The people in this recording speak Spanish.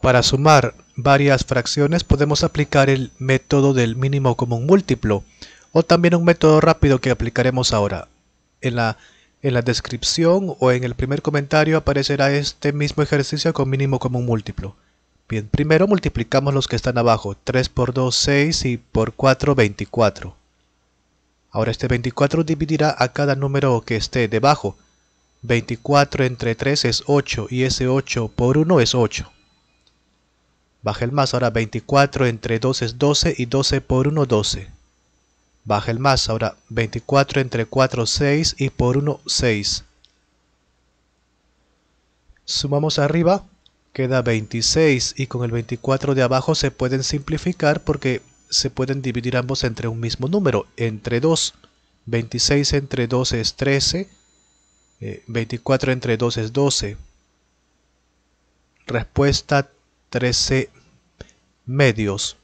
Para sumar varias fracciones podemos aplicar el método del mínimo común múltiplo o también un método rápido que aplicaremos ahora. En la, en la descripción o en el primer comentario aparecerá este mismo ejercicio con mínimo común múltiplo. Bien, primero multiplicamos los que están abajo, 3 por 2, 6 y por 4, 24. Ahora este 24 dividirá a cada número que esté debajo. 24 entre 3 es 8 y ese 8 por 1 es 8. Baja el más, ahora 24 entre 2 es 12 y 12 por 1, 12. Baja el más, ahora 24 entre 4, 6 y por 1, 6. Sumamos arriba, queda 26 y con el 24 de abajo se pueden simplificar porque se pueden dividir ambos entre un mismo número, entre 2. 26 entre 2 es 13, 24 eh, entre 2 es 12. Respuesta 13 medios.